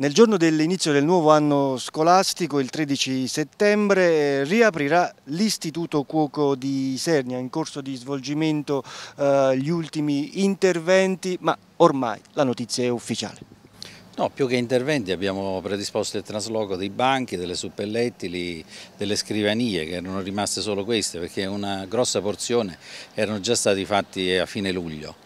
Nel giorno dell'inizio del nuovo anno scolastico, il 13 settembre, eh, riaprirà l'Istituto Cuoco di Sernia in corso di svolgimento eh, gli ultimi interventi, ma ormai la notizia è ufficiale. No, più che interventi abbiamo predisposto il trasloco dei banchi, delle suppellettili, delle scrivanie che erano rimaste solo queste perché una grossa porzione erano già stati fatti a fine luglio.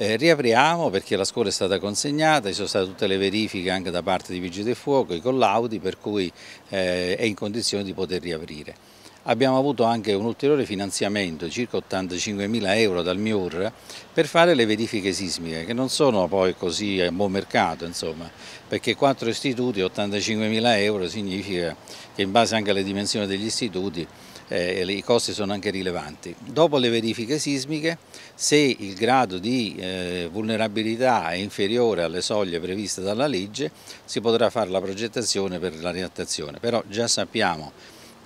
Eh, riapriamo perché la scuola è stata consegnata, ci sono state tutte le verifiche anche da parte di Vigili del Fuoco, i collaudi, per cui eh, è in condizione di poter riaprire abbiamo avuto anche un ulteriore finanziamento, circa 85 mila euro dal MIUR, per fare le verifiche sismiche, che non sono poi così a buon mercato, insomma, perché quattro istituti, 85 mila euro, significa che in base anche alle dimensioni degli istituti eh, i costi sono anche rilevanti. Dopo le verifiche sismiche, se il grado di eh, vulnerabilità è inferiore alle soglie previste dalla legge, si potrà fare la progettazione per la riattazione, però già sappiamo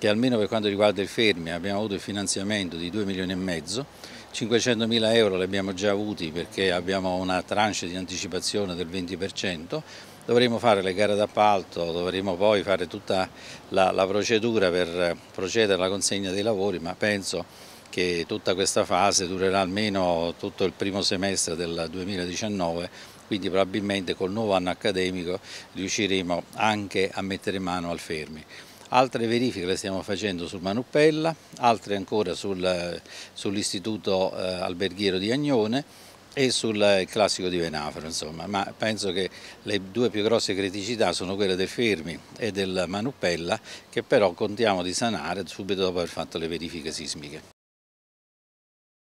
che almeno per quanto riguarda il Fermi abbiamo avuto il finanziamento di 2 milioni e mezzo, 500 mila euro li abbiamo già avuti perché abbiamo una tranche di anticipazione del 20%, dovremo fare le gare d'appalto, dovremo poi fare tutta la, la procedura per procedere alla consegna dei lavori, ma penso che tutta questa fase durerà almeno tutto il primo semestre del 2019 quindi probabilmente col nuovo anno accademico riusciremo anche a mettere mano al Fermi altre verifiche le stiamo facendo sul Manuppella, altre ancora sul, sull'istituto eh, alberghiero di Agnone e sul classico di Venafro, insomma. ma penso che le due più grosse criticità sono quelle del Fermi e del Manuppella che però contiamo di sanare subito dopo aver fatto le verifiche sismiche.